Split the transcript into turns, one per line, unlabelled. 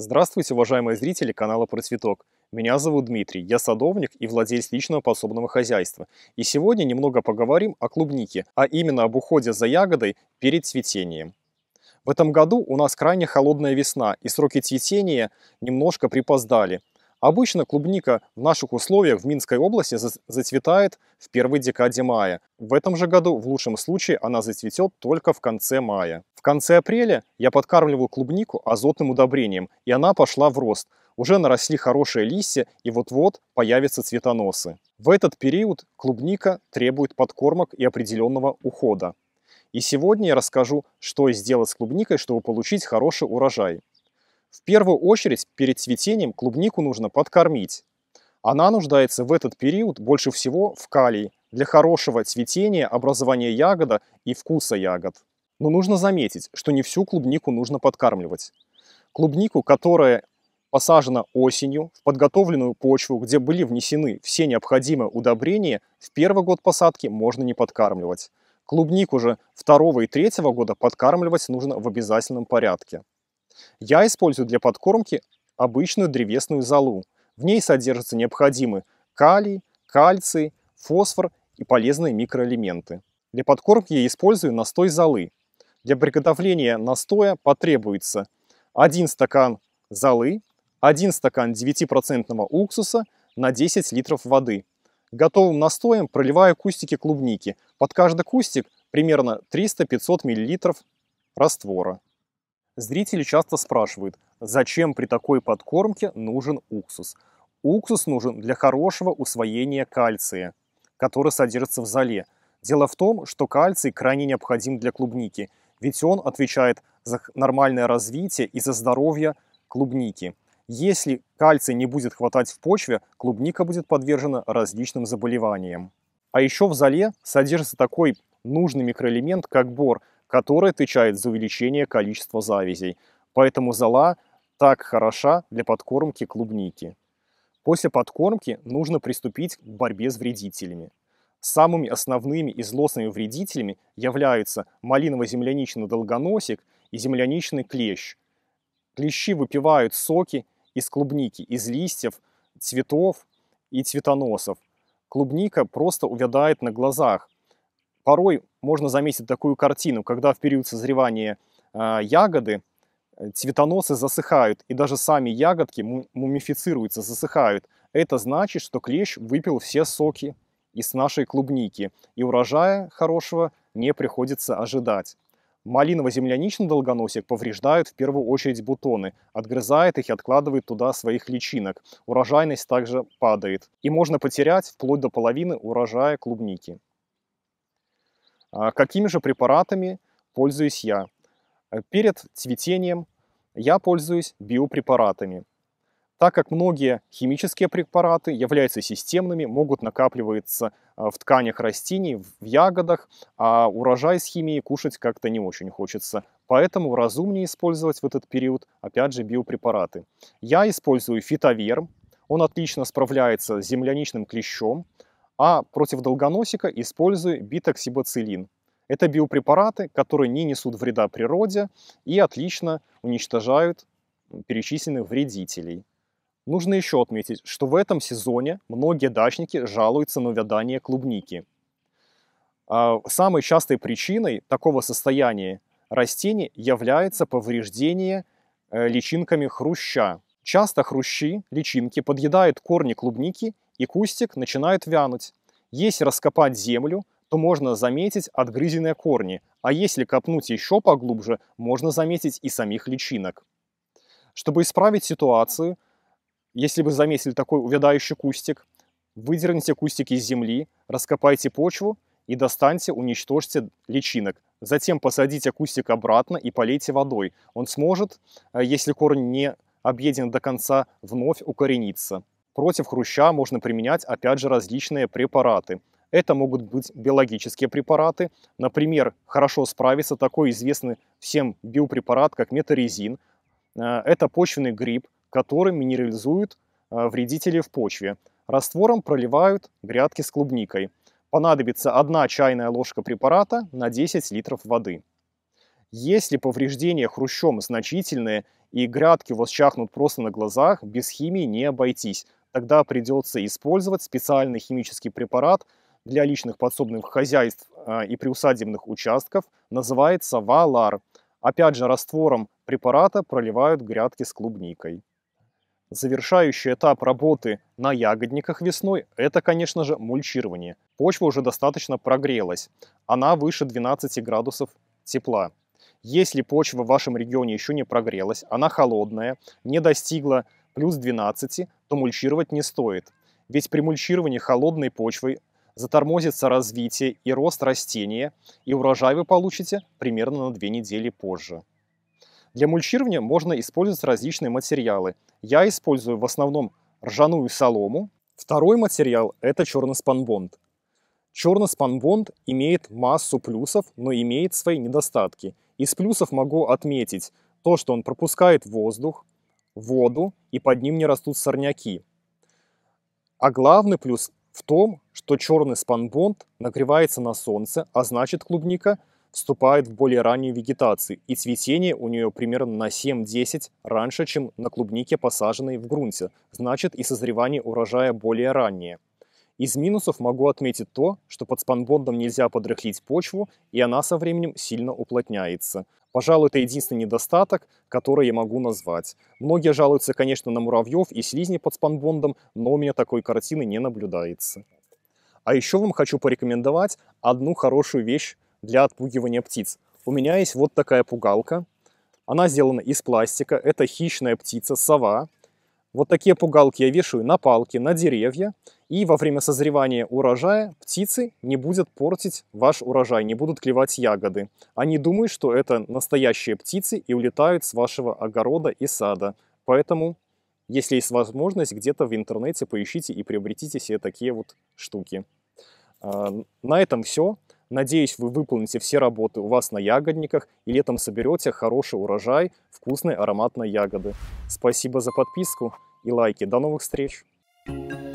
Здравствуйте, уважаемые зрители канала Процветок. Меня зовут Дмитрий, я садовник и владелец личного пособного хозяйства. И сегодня немного поговорим о клубнике, а именно об уходе за ягодой перед цветением. В этом году у нас крайне холодная весна, и сроки цветения немножко припоздали. Обычно клубника в наших условиях в Минской области зацветает в первой декаде мая. В этом же году в лучшем случае она зацветет только в конце мая. В конце апреля я подкармливаю клубнику азотным удобрением, и она пошла в рост. Уже наросли хорошие листья, и вот-вот появятся цветоносы. В этот период клубника требует подкормок и определенного ухода. И сегодня я расскажу, что сделать с клубникой, чтобы получить хороший урожай. В первую очередь, перед цветением клубнику нужно подкормить. Она нуждается в этот период больше всего в калии для хорошего цветения, образования ягода и вкуса ягод. Но нужно заметить, что не всю клубнику нужно подкармливать. Клубнику, которая посажена осенью в подготовленную почву, где были внесены все необходимые удобрения, в первый год посадки можно не подкармливать. Клубнику же второго и третьего года подкармливать нужно в обязательном порядке. Я использую для подкормки обычную древесную золу. В ней содержатся необходимые калий, кальций, фосфор и полезные микроэлементы. Для подкормки я использую настой золы. Для приготовления настоя потребуется 1 стакан золы, 1 стакан 9% уксуса на 10 литров воды. Готовым настоем проливаю кустики клубники. Под каждый кустик примерно 300-500 мл раствора. Зрители часто спрашивают, зачем при такой подкормке нужен уксус? Уксус нужен для хорошего усвоения кальция, который содержится в зале. Дело в том, что кальций крайне необходим для клубники – ведь он отвечает за нормальное развитие и за здоровье клубники. Если кальций не будет хватать в почве, клубника будет подвержена различным заболеваниям. А еще в зале содержится такой нужный микроэлемент, как бор, который отвечает за увеличение количества завязей. Поэтому зола так хороша для подкормки клубники. После подкормки нужно приступить к борьбе с вредителями. Самыми основными и злостными вредителями являются малиново-земляничный долгоносик и земляничный клещ. Клещи выпивают соки из клубники, из листьев, цветов и цветоносов. Клубника просто увядает на глазах. Порой можно заметить такую картину, когда в период созревания а, э, ягоды цветоносы засыхают, и даже сами ягодки мумифицируются, засыхают. Это значит, что клещ выпил все соки и с нашей клубники, и урожая хорошего не приходится ожидать. Малиново-земляничный долгоносик повреждает в первую очередь бутоны, отгрызает их и откладывает туда своих личинок. Урожайность также падает. И можно потерять вплоть до половины урожая клубники. А какими же препаратами пользуюсь я? Перед цветением я пользуюсь биопрепаратами так как многие химические препараты являются системными, могут накапливаться э, в тканях растений, в ягодах, а урожай с химией кушать как-то не очень хочется. Поэтому разумнее использовать в этот период, опять же, биопрепараты. Я использую фитоверм, он отлично справляется с земляничным клещом, а против долгоносика использую битоксибацилин. Это биопрепараты, которые не несут вреда природе и отлично уничтожают перечисленных вредителей. Нужно еще отметить, что в этом сезоне многие дачники жалуются на увядание клубники. А, самой частой причиной такого состояния растений является повреждение э, личинками хруща. Часто хрущи, личинки, подъедают корни клубники и кустик начинает вянуть. Если раскопать землю, то можно заметить отгрызенные корни, а если копнуть еще поглубже, можно заметить и самих личинок. Чтобы исправить ситуацию, если вы заметили такой увядающий кустик, выдерните кустик из земли, раскопайте почву и достаньте, уничтожьте личинок. Затем посадите кустик обратно и полейте водой. Он сможет, э, если корень не объеден до конца, вновь укорениться. Против хруща можно применять, опять же, различные препараты. Это могут быть биологические препараты. Например, хорошо справится такой известный всем биопрепарат, как метарезин. Э, это почвенный гриб, который минерализует э, вредители в почве. Раствором проливают грядки с клубникой. Понадобится 1 чайная ложка препарата на 10 литров воды. Если повреждения хрущом значительные и грядки у вас чахнут просто на глазах, без химии не обойтись. Тогда придется использовать специальный химический препарат для личных подсобных хозяйств э, и приусадебных участков, называется валар. Опять же, раствором препарата проливают грядки с клубникой. Завершающий этап работы на ягодниках весной – это, конечно же, мульчирование. Почва уже достаточно прогрелась, она выше 12 градусов тепла. Если почва в вашем регионе еще не прогрелась, она холодная, не достигла плюс 12, то мульчировать не стоит. Ведь при мульчировании холодной почвой затормозится развитие и рост растения, и урожай вы получите примерно на 2 недели позже. Для мульчирования можно использовать различные материалы. Я использую в основном ржаную солому. Второй материал – это черный спанбонд. Черный спанбонд имеет массу плюсов, но имеет свои недостатки. Из плюсов могу отметить то, что он пропускает воздух, воду, и под ним не растут сорняки. А главный плюс в том, что черный спанбонд нагревается на солнце, а значит клубника – вступает в более раннюю вегетацию, и цветение у нее примерно на 7-10 раньше, чем на клубнике, посаженной в грунте, значит и созревание урожая более раннее. Из минусов могу отметить то, что под спанбондом нельзя подрыхлить почву, и она со временем сильно уплотняется. Пожалуй, это единственный недостаток, который я могу назвать. Многие жалуются, конечно, на муравьев и слизни под спанбондом, но у меня такой картины не наблюдается. А еще вам хочу порекомендовать одну хорошую вещь, для отпугивания птиц. У меня есть вот такая пугалка. Она сделана из пластика. Это хищная птица, сова. Вот такие пугалки я вешаю на палки, на деревья. И во время созревания урожая птицы не будут портить ваш урожай, не будут клевать ягоды. Они думают, что это настоящие птицы и улетают с вашего огорода и сада. Поэтому, если есть возможность, где-то в интернете поищите и приобретите себе такие вот штуки. А, на этом все. Надеюсь, вы выполните все работы у вас на ягодниках и летом соберете хороший урожай вкусной ароматной ягоды. Спасибо за подписку и лайки. До новых встреч! Thank you